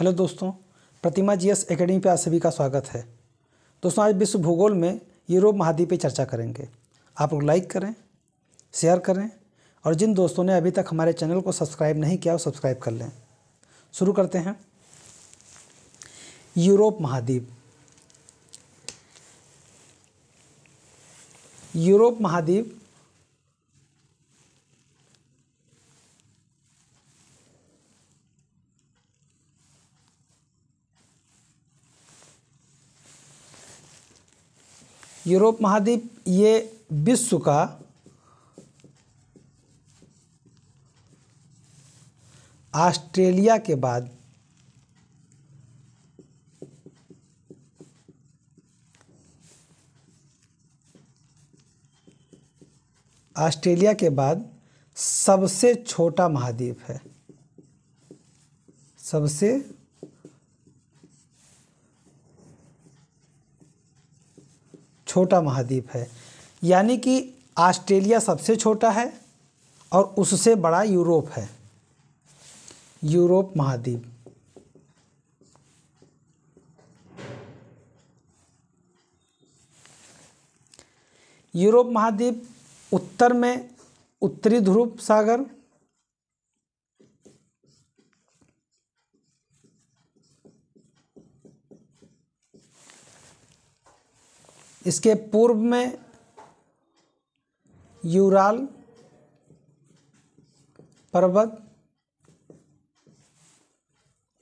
hello दोस्तों प्रतिमा G S academy पर आप सभी का स्वागत है दोस्तों आज विश्व भूगोल में यूरोप महाद्वीप पर चर्चा करेंगे आप लोग लाइक करें शेयर करें और जिन दोस्तों ने अभी तक हमारे चैनल को सब्सक्राइब नहीं किया वो सब्सक्राइब कर लें शुरू करते हैं यूरोप महाद्वीप यूरोप महाद्वीप यूरोप महाद्वीप ये विश्व का ऑस्ट्रेलिया के बाद ऑस्ट्रेलिया के बाद सबसे छोटा महाद्वीप है सबसे छोटा महाद्वीप है यानी कि ऑस्ट्रेलिया सबसे छोटा है और उससे बड़ा यूरोप है यूरोप महाद्वीप यूरोप महाद्वीप उत्तर में उत्तरी ध्रुव सागर इसके पूर्व में यूराल पर्वत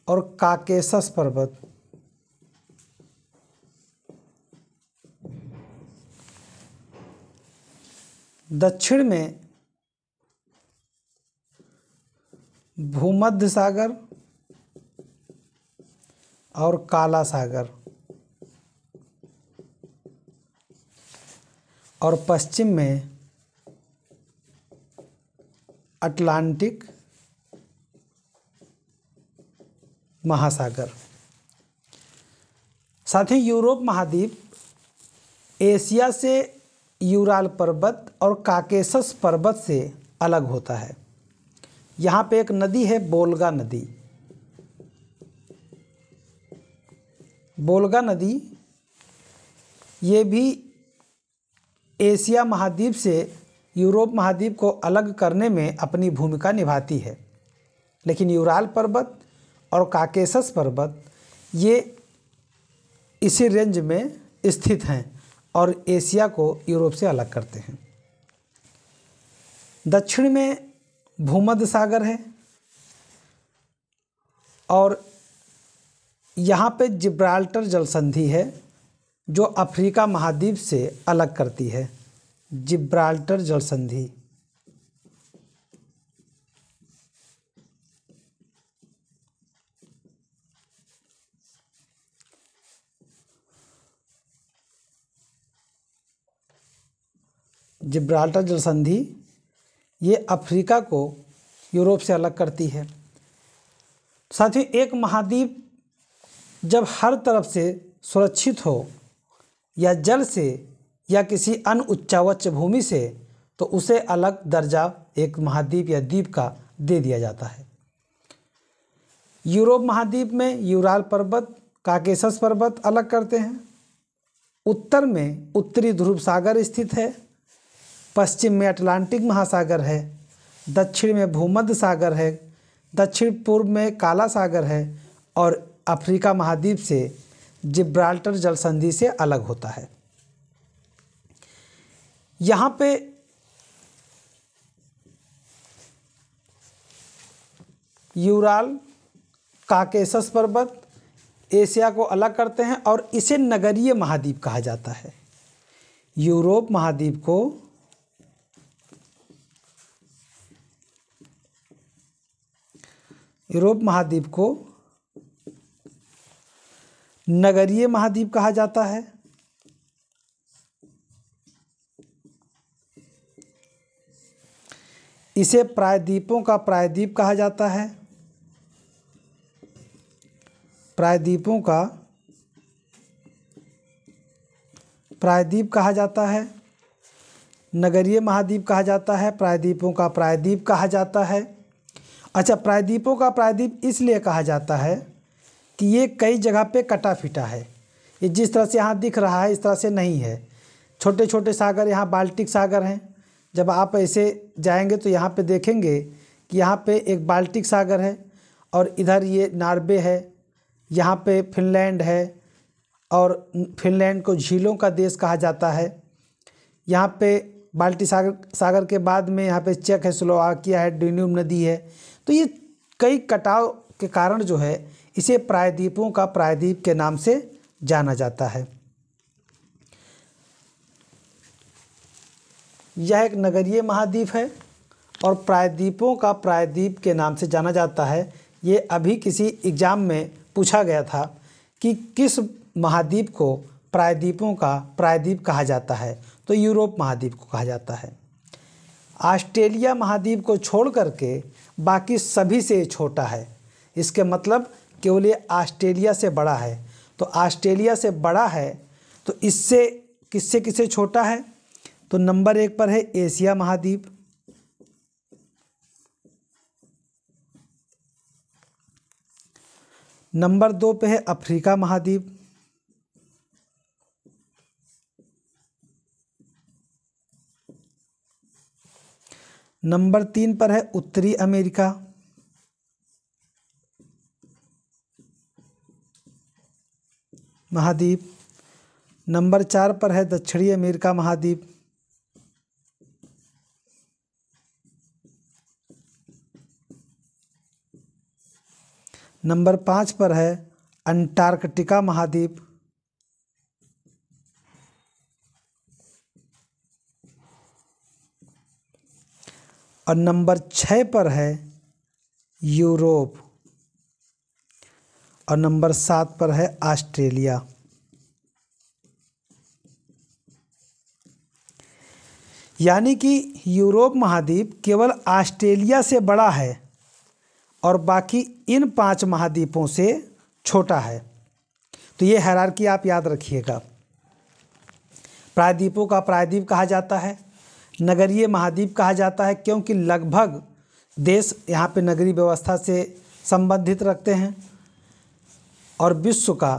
और काकेशस पर्वत दक्षिण में भूमध्य सागर और काला सागर और पश्चिम में अटलांटिक महासागर साथ ही यूरोप महाद्वीप एशिया से यूराल पर्वत और काकेसस पर्वत से अलग होता है यहाँ पे एक नदी है बोलगा नदी बोलगा नदी ये भी एशिया महाद्वीप से यूरोप महाद्वीप को अलग करने में अपनी भूमिका निभाती है लेकिन यूराल पर्वत और काकेसस पर्वत ये इसी रेंज में स्थित हैं और एशिया को यूरोप से अलग करते हैं दक्षिण में भूमध्य सागर है और यहाँ पे जिब्राल्टर जलसंधि है जो अफ्रीका महाद्वीप से अलग करती है जिब्राल्टर जल संधि जिब्राल्टर जलसंधि ये अफ्रीका को यूरोप से अलग करती है साथ ही एक महाद्वीप जब हर तरफ से सुरक्षित हो या जल से या किसी अन्य उच्चावच भूमि से तो उसे अलग दर्जा एक महाद्वीप या द्वीप का दे दिया जाता है यूरोप महाद्वीप में यूराल पर्वत काकेशस पर्वत अलग करते हैं उत्तर में उत्तरी ध्रुव सागर स्थित है पश्चिम में अटलांटिक महासागर है दक्षिण में भूमध्य सागर है दक्षिण पूर्व में काला सागर है और अफ्रीका महाद्वीप से जिब्राल्टर जल संधि से अलग होता है यहां पे यूराल काकेसस पर्वत एशिया को अलग करते हैं और इसे नगरीय महाद्वीप कहा जाता है यूरोप महाद्वीप को यूरोप महाद्वीप को नगरीय महाद्वीप कहा जाता है इसे प्रायद्वीपों का प्रायद्वीप कहा जाता है प्रायद्वीपों का प्रायद्वीप कहा जाता है नगरीय महाद्वीप कहा जाता है प्रायद्वीपों का प्रायद्वीप कहा जाता है अच्छा प्रायद्वीपों का प्रायद्वीप इसलिए कहा जाता है कि ये कई जगह पे कटा फिटा है ये जिस तरह से यहाँ दिख रहा है इस तरह से नहीं है छोटे छोटे सागर यहाँ बाल्टिक सागर हैं जब आप ऐसे जाएंगे तो यहाँ पे देखेंगे कि यहाँ पे एक बाल्टिक सागर है और इधर ये नार्वे है यहाँ पे फिनलैंड है और फिनलैंड को झीलों का देश कहा जाता है यहाँ पे बाल्टी सागर सागर के बाद में यहाँ पे चेक है स्लोवाकिया है ड्यून्यूम नदी है तो ये कई कटाव के कारण जो है इसे प्रायद्वीपों का प्रायद्वीप के नाम से जाना जाता है यह एक नगरीय महाद्वीप है और प्रायद्वीपों का प्रायद्वीप के नाम से जाना जाता है ये अभी किसी एग्ज़ाम में पूछा गया था कि किस महाद्वीप को प्रायद्वीपों का प्रायद्वीप कहा जाता है तो यूरोप महाद्वीप को कहा जाता है ऑस्ट्रेलिया महाद्वीप को छोड़ करके बाकी सभी से छोटा है इसके मतलब केवल ये ऑस्ट्रेलिया से बड़ा है तो ऑस्ट्रेलिया से बड़ा है तो इससे किससे किससे छोटा है तो नंबर एक पर है एशिया महाद्वीप नंबर दो पे है अफ्रीका महाद्वीप नंबर तीन पर है उत्तरी अमेरिका महाद्वीप नंबर चार पर है दक्षिणी अमेरिका महाद्वीप नंबर पाँच पर है अंटार्कटिका महाद्वीप और नंबर छः पर है यूरोप और नंबर सात पर है ऑस्ट्रेलिया यानी कि यूरोप महाद्वीप केवल ऑस्ट्रेलिया से बड़ा है और बाकी इन पांच महाद्वीपों से छोटा है तो ये हैरारकी आप याद रखिएगा प्रायद्वीपों का प्रायद्वीप कहा जाता है नगरीय महाद्वीप कहा जाता है क्योंकि लगभग देश यहाँ पे नगरीय व्यवस्था से संबंधित रखते हैं और विश्व का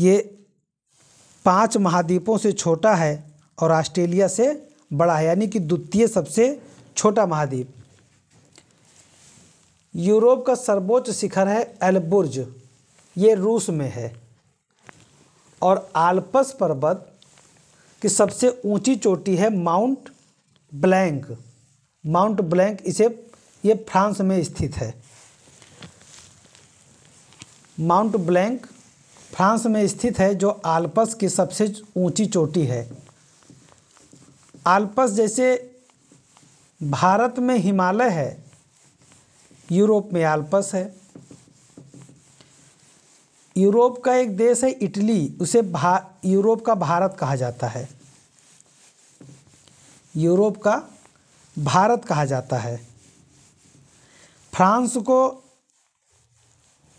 ये पांच महाद्वीपों से छोटा है और ऑस्ट्रेलिया से बड़ा है यानी कि द्वितीय सबसे छोटा महाद्वीप यूरोप का सर्वोच्च शिखर है एलबुर्ज ये रूस में है और आल्पस पर्वत की सबसे ऊंची चोटी है माउंट ब्लैंक माउंट ब्लैंक इसे ये फ्रांस में स्थित है माउंट ब्लैंक फ्रांस में स्थित है जो आल्पस की सबसे ऊंची चोटी है आल्पस जैसे भारत में हिमालय है यूरोप में आल्पस है यूरोप का एक देश है इटली उसे भा यूरोप का भारत कहा जाता है यूरोप का भारत कहा जाता है फ्रांस को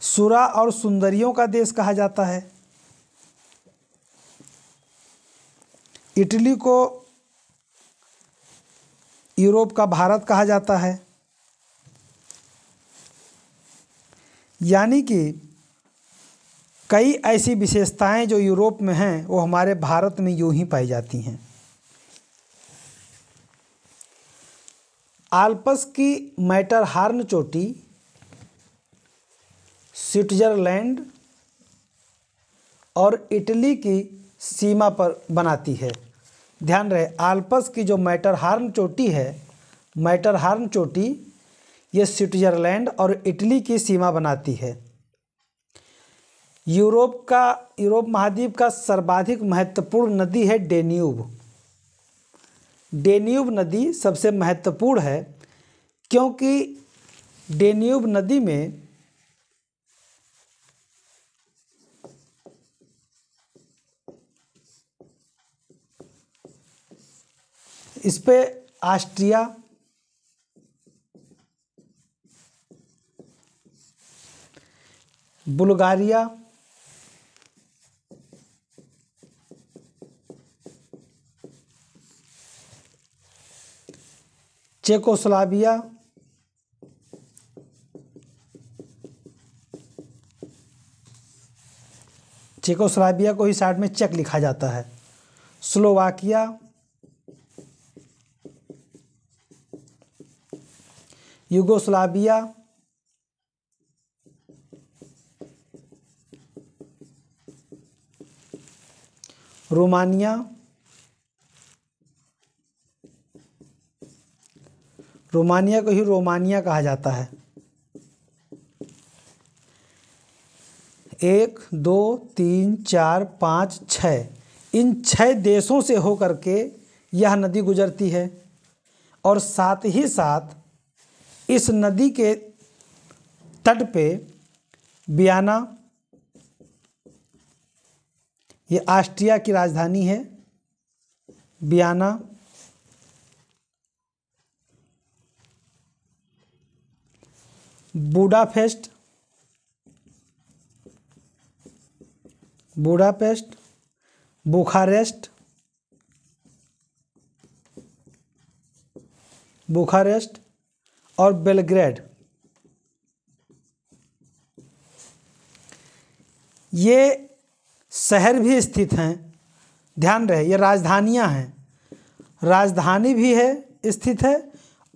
सुरा और सुंदरियों का देश कहा जाता है इटली को यूरोप का भारत कहा जाता है यानी कि कई ऐसी विशेषताएं जो यूरोप में हैं वो हमारे भारत में यूं ही पाई जाती हैं आल्पस की मैटर हार्न चोटी स्विट्जरलैंड और इटली की सीमा पर बनाती है ध्यान रहे आल्पस की जो मैटर हार्न चोटी है मैटर हार्न चोटी ये स्विट्जरलैंड और इटली की सीमा बनाती है यूरोप का यूरोप महाद्वीप का सर्वाधिक महत्वपूर्ण नदी है डेन्यूब डेन्यूब नदी सबसे महत्वपूर्ण है क्योंकि डेन्यूब नदी में इस पे ऑस्ट्रिया बुल्गारिया चेकोस्लाविया चेकोस्लाविया को ही साइड में चेक लिखा जाता है स्लोवाकिया यूगोस्लाविया रोमानिया रोमानिया को ही रोमानिया कहा जाता है एक दो तीन चार पाँच छ इन छः देशों से होकर के यह नदी गुजरती है और साथ ही साथ इस नदी के तट पे बियाना ये आस्ट्रिया की राजधानी है Vienna Budapest Budapest Bucharest Bucharest और बेलग्रेड ये शहर भी स्थित हैं ध्यान रहे ये राजधानियां हैं राजधानी भी है स्थित है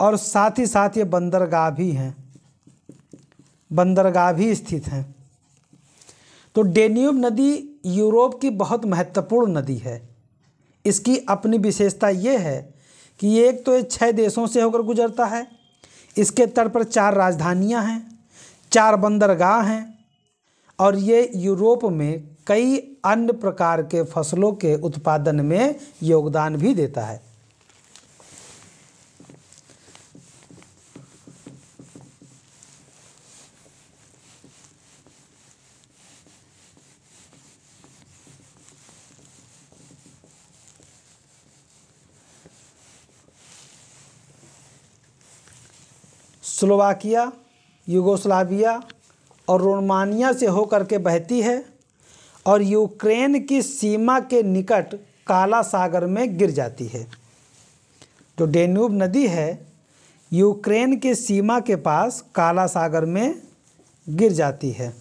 और साथ ही साथ ये बंदरगाह भी हैं बंदरगाह भी स्थित हैं तो डेन्यूब नदी यूरोप की बहुत महत्वपूर्ण नदी है इसकी अपनी विशेषता ये है कि एक तो ये छः देशों से होकर गुजरता है इसके तट पर चार राजधानियां हैं चार बंदरगाह हैं और ये यूरोप में कई अन्य प्रकार के फसलों के उत्पादन में योगदान भी देता है स्लोवाकिया यूगोस्लाविया और रोमानिया से होकर के बहती है और यूक्रेन की सीमा के निकट काला सागर में गिर जाती है जो डेन्यूब नदी है यूक्रेन के सीमा के पास काला सागर में गिर जाती है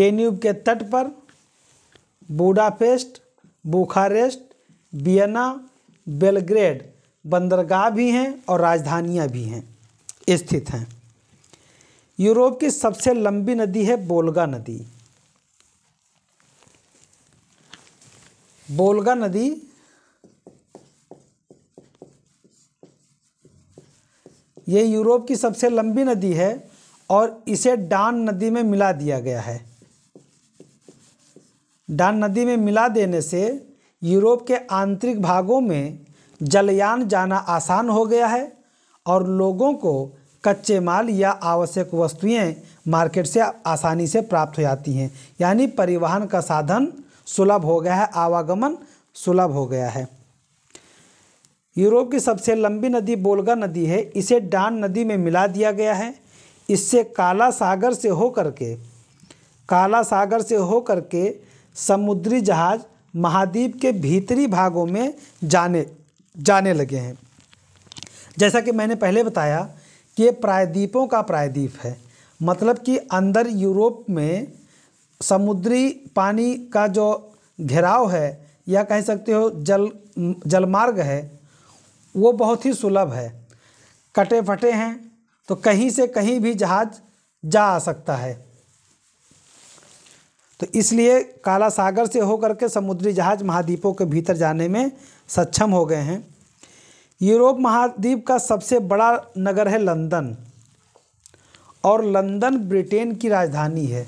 डेन्यूब के तट पर बूडापेस्ट बुखारेस्ट वियना बेलग्रेड बंदरगाह भी हैं और राजधानियां भी हैं स्थित हैं यूरोप की सबसे लंबी नदी है बोलगा नदी बोलगा नदी ये यूरोप की सबसे लंबी नदी है और इसे डान नदी में मिला दिया गया है डान नदी में मिला देने से यूरोप के आंतरिक भागों में जलयान जाना आसान हो गया है और लोगों को कच्चे माल या आवश्यक वस्तुएं मार्केट से आसानी से प्राप्त हो जाती हैं यानी परिवहन का साधन सुलभ हो गया है आवागमन सुलभ हो गया है यूरोप की सबसे लंबी नदी बोलगा नदी है इसे डान नदी में मिला दिया गया है इससे काला सागर से होकर के काला सागर से होकर के समुद्री जहाज़ महाद्वीप के भीतरी भागों में जाने जाने लगे हैं जैसा कि मैंने पहले बताया कि ये प्रायद्वीपों का प्रायद्वीप है मतलब कि अंदर यूरोप में समुद्री पानी का जो घेराव है या कह सकते हो जल जलमार्ग है वो बहुत ही सुलभ है कटे फटे हैं तो कहीं से कहीं भी जहाज जा आ सकता है तो इसलिए काला सागर से होकर के समुद्री जहाज महाद्वीपों के भीतर जाने में सक्षम हो गए हैं यूरोप महाद्वीप का सबसे बड़ा नगर है लंदन और लंदन ब्रिटेन की राजधानी है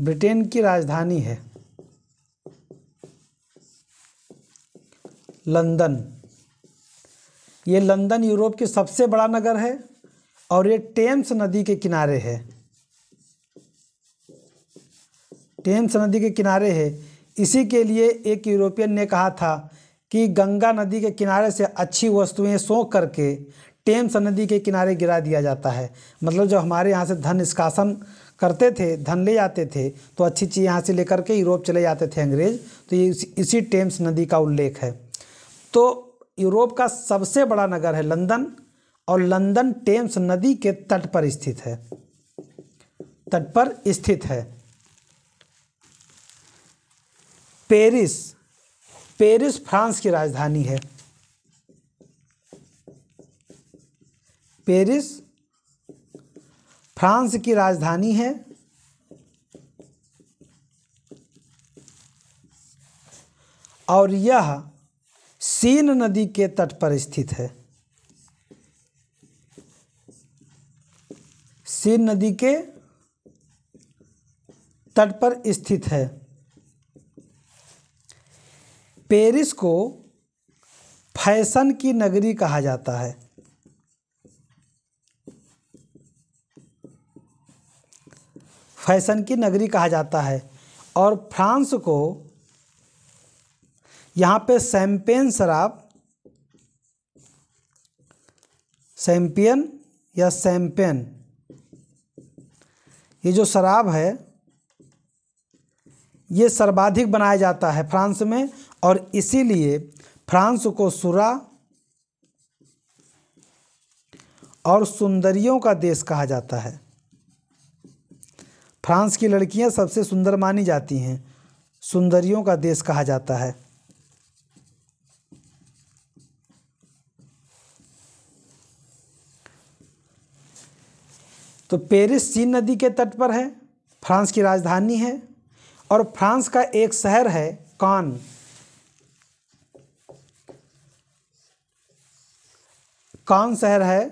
ब्रिटेन की राजधानी है लंदन ये लंदन यूरोप की सबसे बड़ा नगर है और ये टेम्स नदी के किनारे है टेम्स नदी के किनारे है इसी के लिए एक यूरोपियन ने कहा था कि गंगा नदी के किनारे से अच्छी वस्तुएं सोख करके टेम्स नदी के किनारे गिरा दिया जाता है मतलब जब हमारे यहाँ से धन निष्कासन करते थे धन ले जाते थे तो अच्छी चीज़ यहाँ से लेकर के यूरोप चले जाते थे अंग्रेज तो ये इसी टेम्स नदी का उल्लेख है तो यूरोप का सबसे बड़ा नगर है लंदन और लंदन टेम्स नदी के तट पर स्थित है तट पर स्थित है पेरिस पेरिस फ्रांस की राजधानी है पेरिस फ्रांस की राजधानी है और यह सीन नदी के तट पर स्थित है सीन नदी के तट पर स्थित है पेरिस को फैशन की नगरी कहा जाता है फैशन की नगरी कहा जाता है और फ्रांस को यहाँ पे सैम्पियन शराब सैम्पियन या सैम्पियन ये जो शराब है ये सर्वाधिक बनाया जाता है फ्रांस में और इसीलिए फ्रांस को सुरा और सुंदरियों का देश कहा जाता है फ्रांस की लड़कियां सबसे सुंदर मानी जाती हैं सुंदरियों का देश कहा जाता है तो पेरिस चीन नदी के तट पर है फ्रांस की राजधानी है और फ्रांस का एक शहर है कान कान शहर है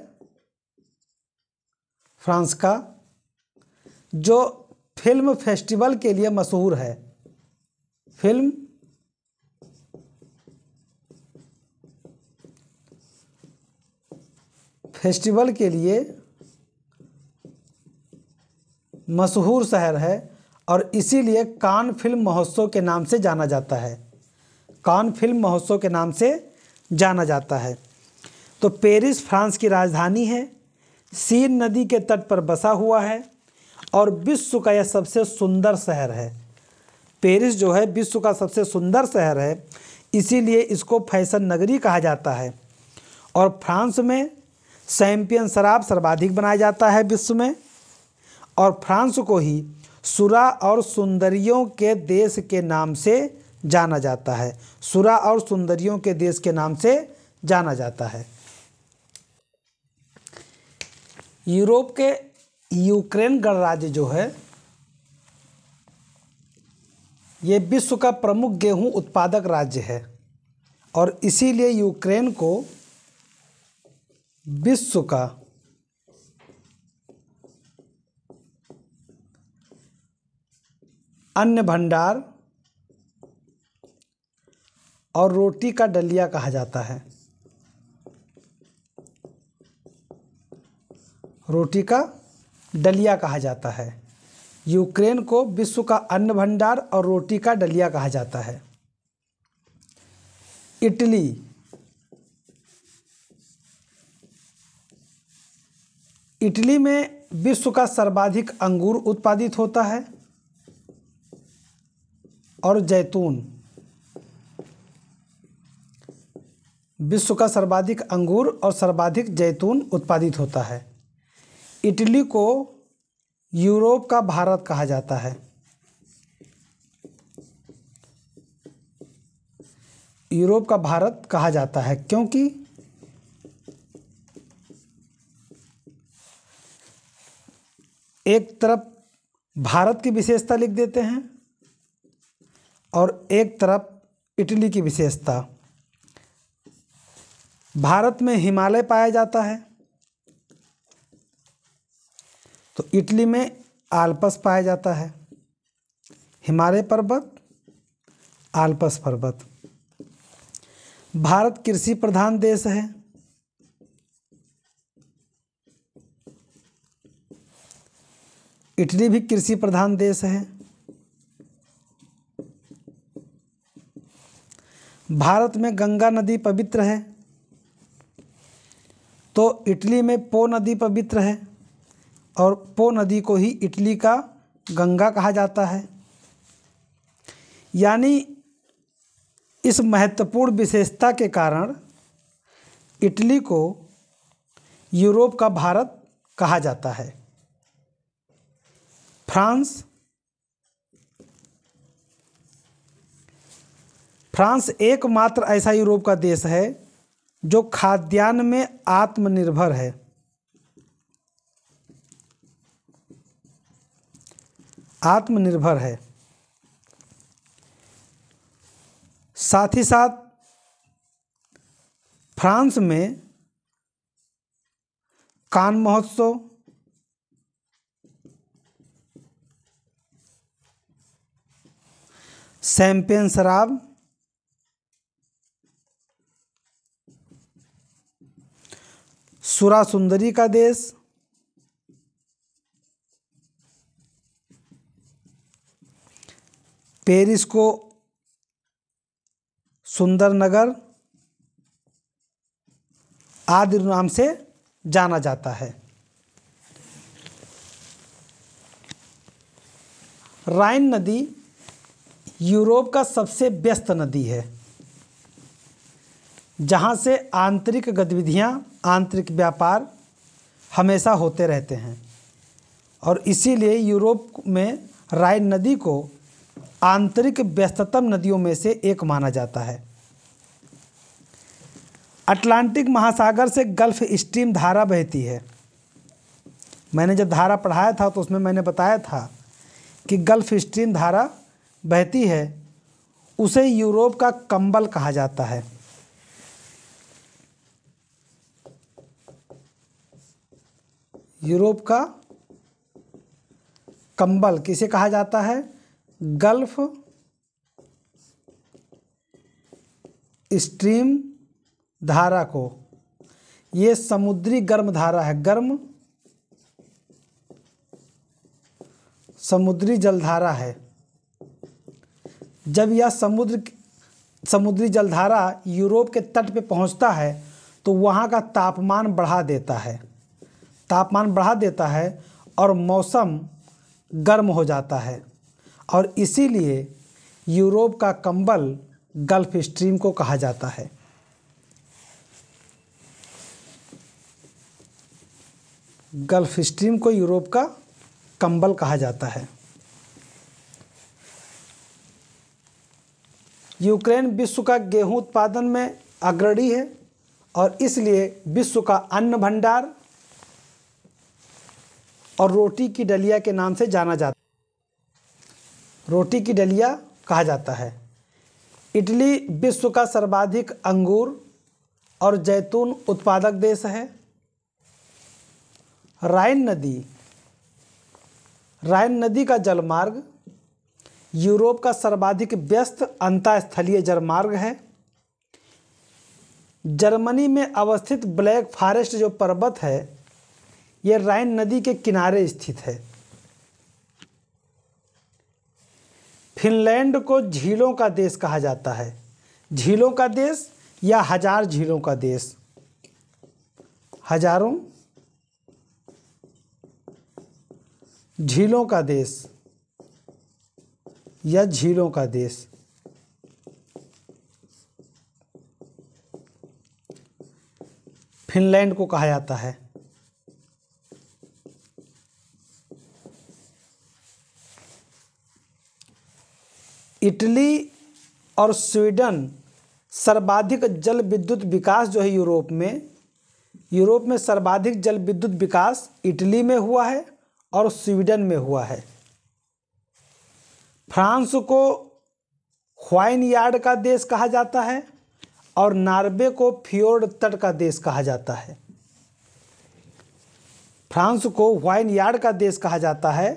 फ्रांस का जो फिल्म फेस्टिवल के लिए मशहूर है फिल्म फेस्टिवल के लिए मशहूर शहर है और इसीलिए कान फिल्म महोत्सव के नाम से जाना जाता है कान फिल्म महोत्सव के नाम से जाना जाता है तो पेरिस फ्रांस की राजधानी है सीन नदी के तट पर बसा हुआ है और विश्व का यह सबसे सुंदर शहर है पेरिस जो है विश्व का सबसे सुंदर शहर है इसीलिए इसको फैशन नगरी कहा जाता है और फ्रांस में सैम्पियन शराब सर्वाधिक बनाया जाता है विश्व में और फ्रांस को ही सुरा और सुंदरियों के देश के नाम से जाना जाता है सुरा और सुंदरियों के देश के नाम से जाना जाता है यूरोप के यूक्रेन गणराज्य जो है ये विश्व का प्रमुख गेहूं उत्पादक राज्य है और इसीलिए यूक्रेन को विश्व का अन्न भंडार और रोटी का डलिया कहा जाता है रोटी का डलिया कहा जाता है यूक्रेन को विश्व का अन्न भंडार और रोटी का डलिया कहा जाता है इटली इटली में विश्व का सर्वाधिक अंगूर उत्पादित होता है और जैतून विश्व का सर्वाधिक अंगूर और सर्वाधिक जैतून उत्पादित होता है इटली को यूरोप का भारत कहा जाता है यूरोप का भारत कहा जाता है क्योंकि एक तरफ भारत की विशेषता लिख देते हैं और एक तरफ इटली की विशेषता भारत में हिमालय पाया जाता है तो इटली में आल्पस पाया जाता है हिमालय पर्वत आल्पस पर्वत भारत कृषि प्रधान देश है इटली भी कृषि प्रधान देश है भारत में गंगा नदी पवित्र है तो इटली में पो नदी पवित्र है और पो नदी को ही इटली का गंगा कहा जाता है यानी इस महत्वपूर्ण विशेषता के कारण इटली को यूरोप का भारत कहा जाता है फ्रांस फ्रांस एकमात्र ऐसा यूरोप का देश है जो खाद्यान्न में आत्मनिर्भर है आत्मनिर्भर है साथ ही साथ फ्रांस में कान महोत्सव सैम्पियन शराब सुरा सुंदरी का देश पेरिस को सुंदर नगर आदि नाम से जाना जाता है राइन नदी यूरोप का सबसे व्यस्त नदी है जहाँ से आंतरिक गतिविधियाँ आंतरिक व्यापार हमेशा होते रहते हैं और इसीलिए यूरोप में राइन नदी को आंतरिक व्यस्ततम नदियों में से एक माना जाता है अटलांटिक महासागर से गल्फ स्ट्रीम धारा बहती है मैंने जब धारा पढ़ाया था तो उसमें मैंने बताया था कि गल्फ स्ट्रीम धारा बहती है उसे यूरोप का कंबल कहा जाता है यूरोप का कंबल किसे कहा जाता है गल्फ स्ट्रीम धारा को यह समुद्री गर्म धारा है गर्म समुद्री जलधारा है जब यह समुद्र समुद्री जलधारा यूरोप के तट पे पहुंचता है तो वहाँ का तापमान बढ़ा देता है तापमान बढ़ा देता है और मौसम गर्म हो जाता है और इसीलिए यूरोप का कंबल गल्फ स्ट्रीम को कहा जाता है गल्फ स्ट्रीम को यूरोप का कंबल कहा जाता है यूक्रेन विश्व का गेहूं उत्पादन में अग्रणी है और इसलिए विश्व का अन्न भंडार और रोटी की डलिया के नाम से जाना जाता रोटी की डलिया कहा जाता है इटली विश्व का सर्वाधिक अंगूर और जैतून उत्पादक देश है राइन नदी राइन नदी का जलमार्ग यूरोप का सर्वाधिक व्यस्त अंतःस्थलीय जलमार्ग है जर्मनी में अवस्थित ब्लैक फॉरेस्ट जो पर्वत है यह राइन नदी के किनारे स्थित है फिनलैंड को झीलों का देश कहा जाता है झीलों का देश या हजार झीलों का देश हजारों झीलों का देश या झीलों का देश फिनलैंड को कहा जाता है इटली और स्वीडन सर्वाधिक जल विद्युत विकास जो है यूरोप में यूरोप में सर्वाधिक जल विद्युत विकास इटली में हुआ है और स्वीडन में हुआ है फ्रांस को वाइन यार्ड का देश कहा जाता है और नार्वे को फ्योर्ड तट का देश कहा जाता है फ्रांस को वाइन यार्ड का देश कहा जाता है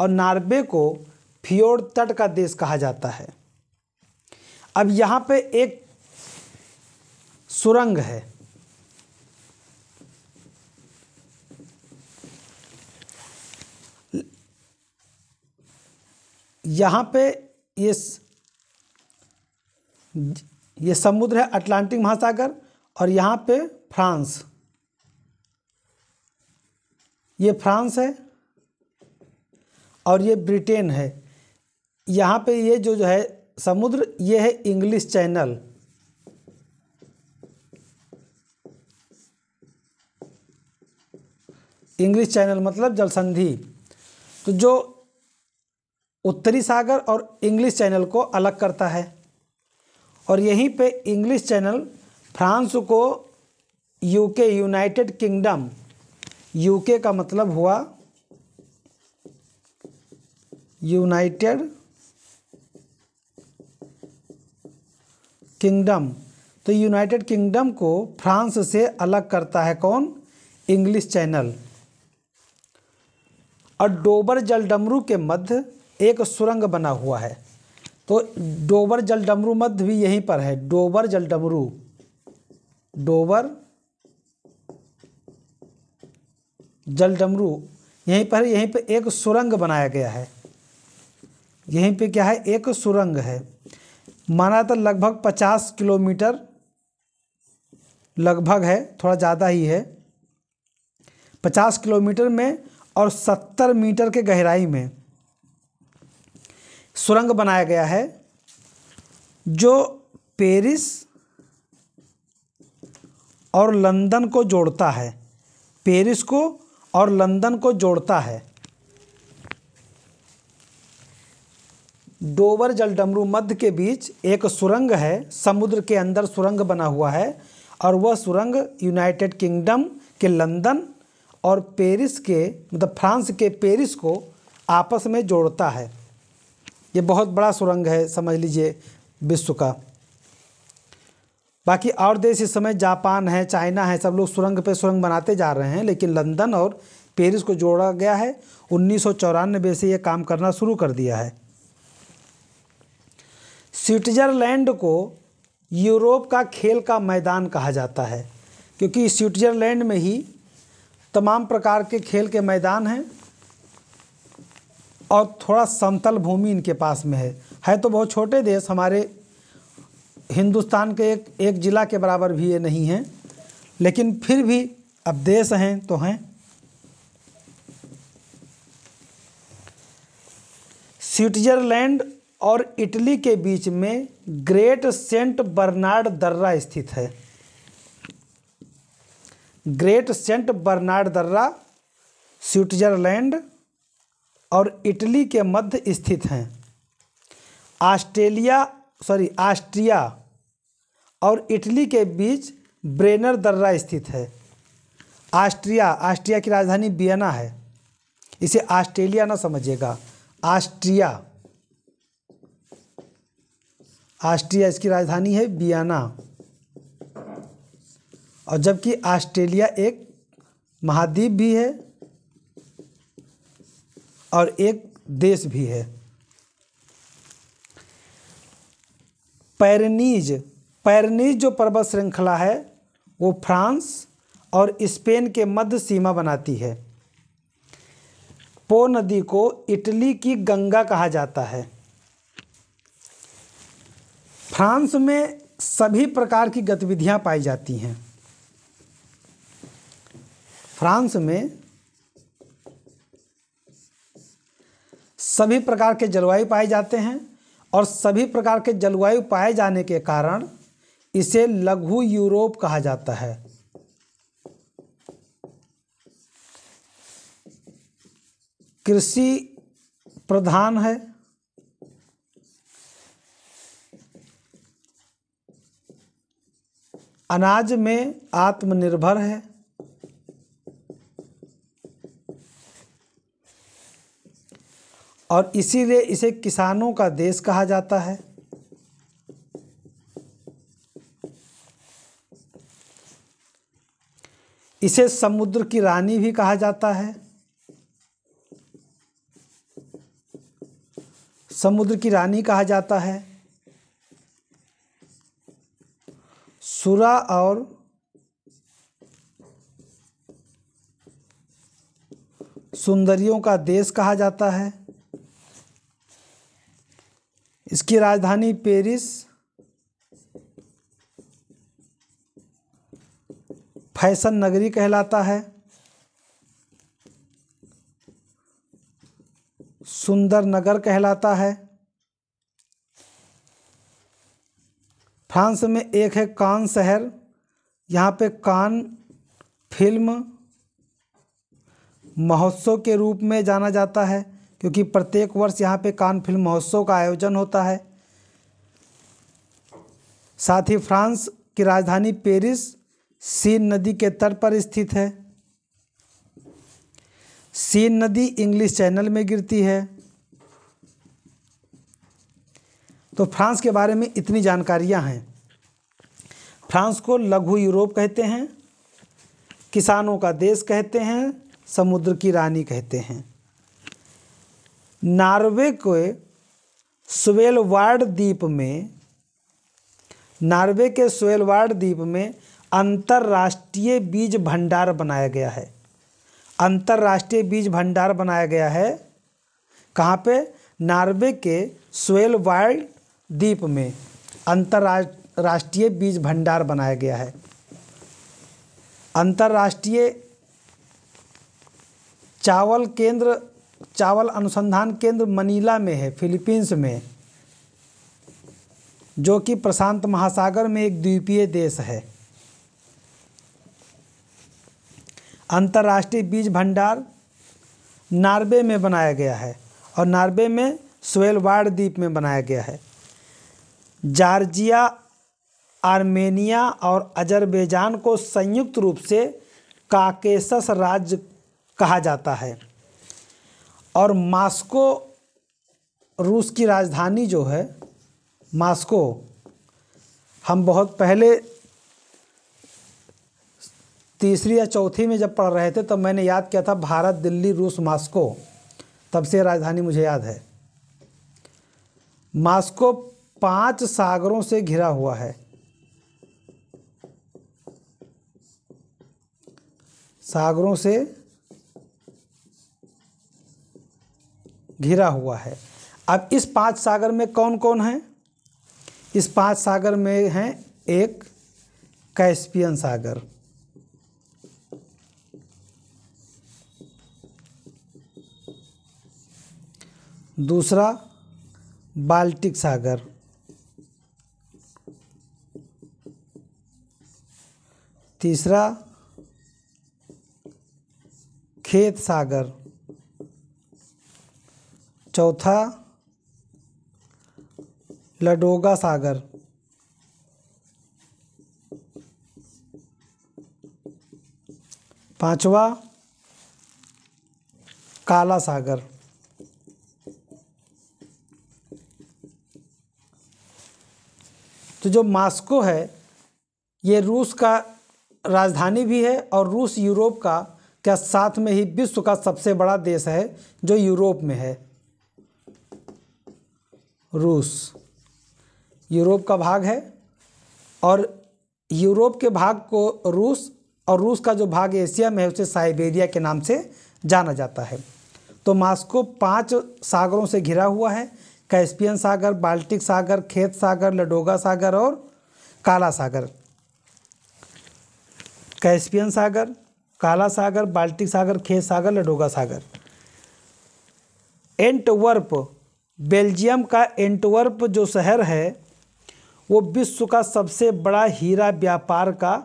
और नार्वे को फ्योर तट का देश कहा जाता है अब यहाँ पे एक सुरंग है यहाँ पे ये ये समुद्र है अटलांटिक महासागर और यहाँ पे फ्रांस ये फ्रांस है और ये ब्रिटेन है यहाँ पे ये जो जो है समुद्र ये है इंग्लिश चैनल इंग्लिश चैनल मतलब जलसंधि तो जो उत्तरी सागर और इंग्लिश चैनल को अलग करता है और यहीं पे इंग्लिश चैनल फ्रांस को यूके यूनाइटेड किंगडम यूके का मतलब हुआ यूनाइटेड किंगडम तो यूनाइटेड किंगडम को फ्रांस से अलग करता है कौन इंग्लिश चैनल और डोबर जलडमरू के मध्य एक सुरंग बना हुआ है तो डोबर जलडमरू मध्य भी यहीं पर है डोबर जलडमरू डोबर जलडमरू यहीं पर यहीं पर एक सुरंग बनाया गया है यहीं पे क्या है एक सुरंग है माना तो लगभग पचास किलोमीटर लगभग है थोड़ा ज़्यादा ही है पचास किलोमीटर में और सत्तर मीटर के गहराई में सुरंग बनाया गया है जो पेरिस और लंदन को जोड़ता है पेरिस को और लंदन को जोड़ता है जल जलडमरू मध्य के बीच एक सुरंग है समुद्र के अंदर सुरंग बना हुआ है और वह सुरंग यूनाइटेड किंगडम के लंदन और पेरिस के मतलब फ्रांस के पेरिस को आपस में जोड़ता है ये बहुत बड़ा सुरंग है समझ लीजिए विश्व का बाकी और देश इस समय जापान है चाइना है सब लोग सुरंग पे सुरंग बनाते जा रहे हैं लेकिन लंदन और पेरिस को जोड़ा गया है उन्नीस से ये काम करना शुरू कर दिया है स्विट्ज़रलैंड को यूरोप का खेल का मैदान कहा जाता है क्योंकि स्विट्ज़रलैंड में ही तमाम प्रकार के खेल के मैदान हैं और थोड़ा समतल भूमि इनके पास में है है तो बहुत छोटे देश हमारे हिंदुस्तान के एक एक ज़िला के बराबर भी ये नहीं हैं लेकिन फिर भी अब देश हैं तो हैं स्विट्ज़रलैंड और इटली के बीच में ग्रेट सेंट बर्नार्ड दर्रा स्थित है ग्रेट सेंट बर्नार्ड दर्रा स्विट्जरलैंड और इटली के मध्य स्थित हैं ऑस्ट्रेलिया सॉरी ऑस्ट्रिया और इटली के बीच ब्रेनर दर्रा स्थित है ऑस्ट्रिया ऑस्ट्रिया की राजधानी बियना है इसे ऑस्ट्रेलिया ना समझिएगा ऑस्ट्रिया ऑस्ट्रिया इसकी राजधानी है बियाना और जबकि ऑस्ट्रेलिया एक महाद्वीप भी है और एक देश भी है पैरनीज पैरनीज जो पर्वत श्रृंखला है वो फ्रांस और स्पेन के मध्य सीमा बनाती है पो नदी को इटली की गंगा कहा जाता है फ्रांस में सभी प्रकार की गतिविधियां पाई जाती हैं फ्रांस में सभी प्रकार के जलवायु पाए जाते हैं और सभी प्रकार के जलवायु पाए जाने के कारण इसे लघु यूरोप कहा जाता है कृषि प्रधान है अनाज में आत्मनिर्भर है और इसीलिए इसे किसानों का देश कहा जाता है इसे समुद्र की रानी भी कहा जाता है समुद्र की रानी कहा जाता है सुरा और सुंदरियों का देश कहा जाता है इसकी राजधानी पेरिस फैशन नगरी कहलाता है सुंदर नगर कहलाता है फ्रांस में एक है कान शहर यहाँ पे कान फिल्म महोत्सव के रूप में जाना जाता है क्योंकि प्रत्येक वर्ष यहाँ पे कान फिल्म महोत्सव का आयोजन होता है साथ ही फ्रांस की राजधानी पेरिस सीन नदी के तट पर स्थित है सीन नदी इंग्लिश चैनल में गिरती है तो फ्रांस के बारे में इतनी जानकारियां हैं फ्रांस को लघु यूरोप कहते हैं किसानों का देश कहते हैं समुद्र की रानी कहते हैं नार्वे के स्वेलवार्ड द्वीप में नार्वे के स्वेलवार्ड द्वीप में अंतर्राष्ट्रीय बीज भंडार बनाया गया है अंतर्राष्ट्रीय बीज भंडार बनाया गया है कहाँ पे नार्वे के स्वेलवार्ड द्वीप में अंतर्राष्ट्रीय बीज भंडार बनाया गया है अंतर्राष्ट्रीय चावल केंद्र चावल अनुसंधान केंद्र मनीला में है फिलीपींस में जो कि प्रशांत महासागर में एक द्वीपीय देश है अंतर्राष्ट्रीय बीज भंडार नार्वे में बनाया गया है और नार्वे में स्वेलवाड़ द्वीप में बनाया गया है जार्जिया आर्मेनिया और अजरबैजान को संयुक्त रूप से काकेसस राज्य कहा जाता है और मास्को रूस की राजधानी जो है मास्को हम बहुत पहले तीसरी या चौथी में जब पढ़ रहे थे तब तो मैंने याद किया था भारत दिल्ली रूस मास्को तब से राजधानी मुझे याद है मास्को पांच सागरों से घिरा हुआ है सागरों से घिरा हुआ है अब इस पांच सागर में कौन कौन है इस पांच सागर में है एक कैस्पियन सागर दूसरा बाल्टिक सागर तीसरा खेत सागर चौथा लडोगा सागर पांचवा काला सागर तो जो मास्को है ये रूस का राजधानी भी है और रूस यूरोप का क्या साथ में ही विश्व का सबसे बड़ा देश है जो यूरोप में है रूस यूरोप का भाग है और यूरोप के भाग को रूस और रूस का जो भाग एशिया में है उसे साइबेरिया के नाम से जाना जाता है तो मास्को पांच सागरों से घिरा हुआ है कैस्पियन सागर बाल्टिक सागर खेत सागर लडोगा सागर और काला सागर कैस्पियन सागर काला सागर बाल्टिक सागर खेत सागर लडोगा सागर एंटवर्प बेल्जियम का एंटवर्प जो शहर है वो विश्व का सबसे बड़ा हीरा व्यापार का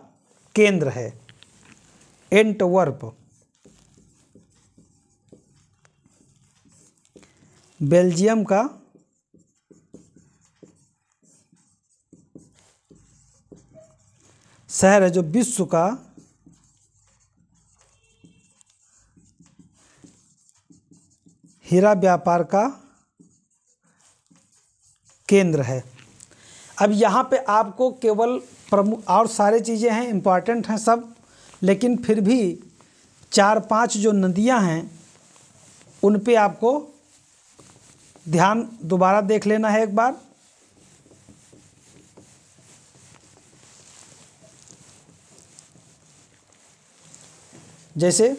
केंद्र है एंटवर्प बेल्जियम का शहर है जो विश्व का हीरा व्यापार का केंद्र है अब यहाँ पे आपको केवल प्रमुख और सारे चीज़ें हैं इम्पॉर्टेंट हैं सब लेकिन फिर भी चार पांच जो नदियाँ हैं उन पे आपको ध्यान दोबारा देख लेना है एक बार जैसे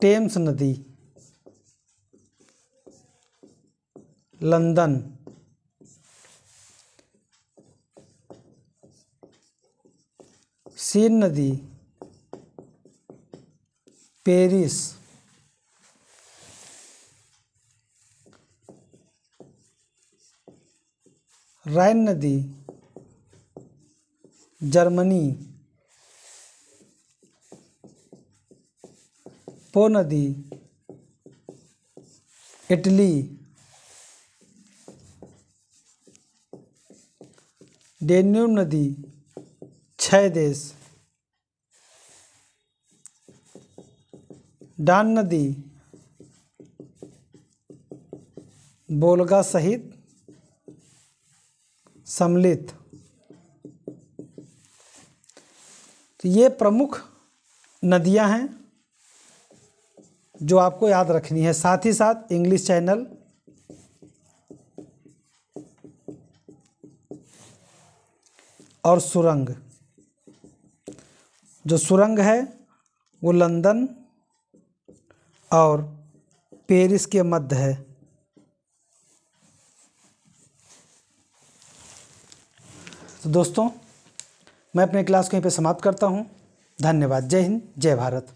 टेम्स नदी लंदन सीन नदी पेरिस राइन नदी जर्मनी पो नदी इटली डेन्यूब नदी छः देश डान नदी बोलगा सहित सम्मिलित तो ये प्रमुख नदियां हैं जो आपको याद रखनी है साथ ही साथ इंग्लिश चैनल और सुरंग जो सुरंग है वो लंदन और पेरिस के मध्य है तो दोस्तों मैं अपने क्लास को यहीं पे समाप्त करता हूँ धन्यवाद जय हिंद जय भारत